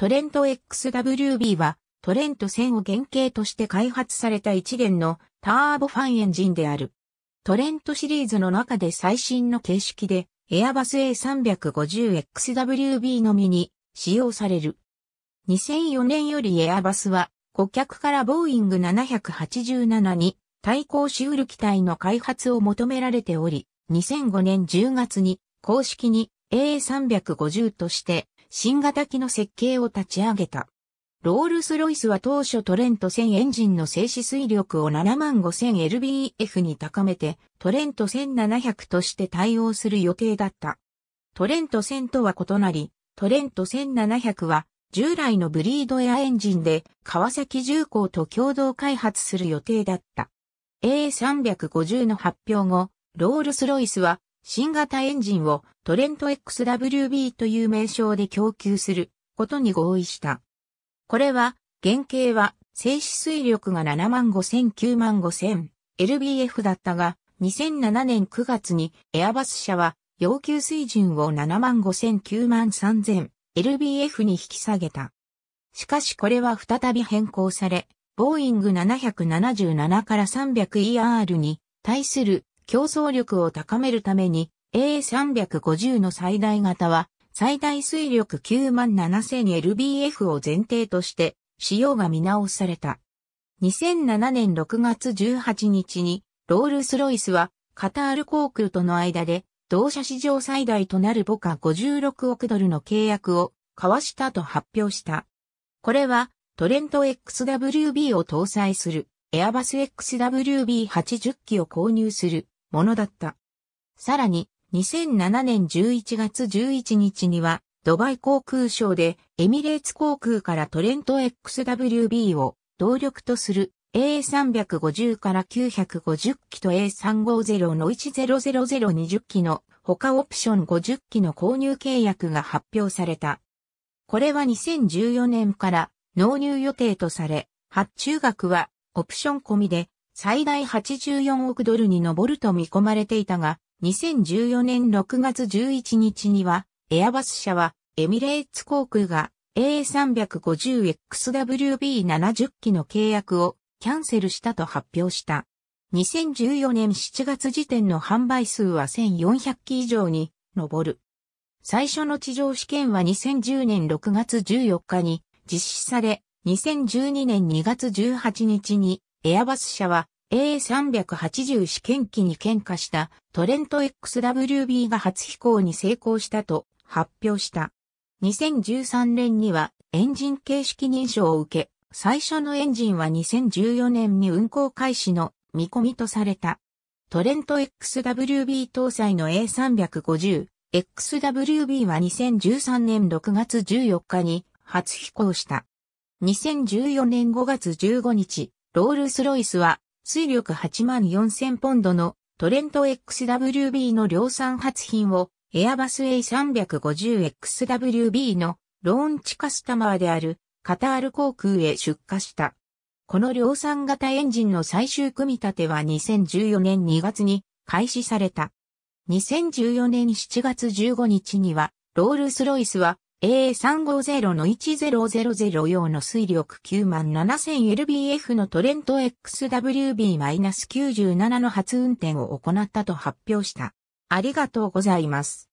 トレント XWB は、トレント線を原型として開発された一連のターボファンエンジンである。トレントシリーズの中で最新の形式で、エアバス A350XWB のみに使用される。2004年よりエアバスは、顧客からボーイング787に対抗しうる機体の開発を求められており、2005年10月に公式に A350 として新型機の設計を立ち上げた。ロールスロイスは当初トレント1000エンジンの静止水力を 75000lbf に高めてトレント1700として対応する予定だった。トレント1000とは異なり、トレント1700は従来のブリードエアエンジンで川崎重工と共同開発する予定だった。A350 の発表後、ロールスロイスは新型エンジンをトレント XWB という名称で供給することに合意した。これは、原型は静止水力が7万5 0 9万5000、LBF だったが、2007年9月にエアバス社は要求水準を7万5 0 9万3000、LBF に引き下げた。しかしこれは再び変更され、ボーイング777から 300ER に対する競争力を高めるために A350 の最大型は最大水力 97,000lbf を前提として仕様が見直された。2007年6月18日にロールスロイスはカタール航空との間で同社史上最大となる母価56億ドルの契約を交わしたと発表した。これはトレント XWB を搭載するエアバス XWB80 機を購入するものだった。さらに、2007年11月11日には、ドバイ航空省で、エミレーツ航空からトレント XWB を動力とする A350 から950機と A350 の1 0 0 0 2 0機の他オプション50機の購入契約が発表された。これは2014年から納入予定とされ、発注額はオプション込みで最大84億ドルに上ると見込まれていたが、2014年6月11日には、エアバス社は、エミレーツ航空が A350XWB70 機の契約をキャンセルしたと発表した。2014年7月時点の販売数は1400機以上に上る。最初の地上試験は2010年6月14日に実施され、2012年2月18日にエアバス社は A380 試験機に喧嘩したトレント XWB が初飛行に成功したと発表した。2013年にはエンジン形式認証を受け、最初のエンジンは2014年に運行開始の見込みとされた。トレント XWB 搭載の A350、XWB は2013年6月14日に初飛行した。2014年5月15日、ロールスロイスは、水力8万4000ポンドのトレント XWB の量産発品を、エアバス A350XWB のローンチカスタマーであるカタール航空へ出荷した。この量産型エンジンの最終組み立ては2014年2月に開始された。2014年7月15日には、ロールスロイスは A350 の1000用の水力 97000lbf のトレント XWB-97 の初運転を行ったと発表した。ありがとうございます。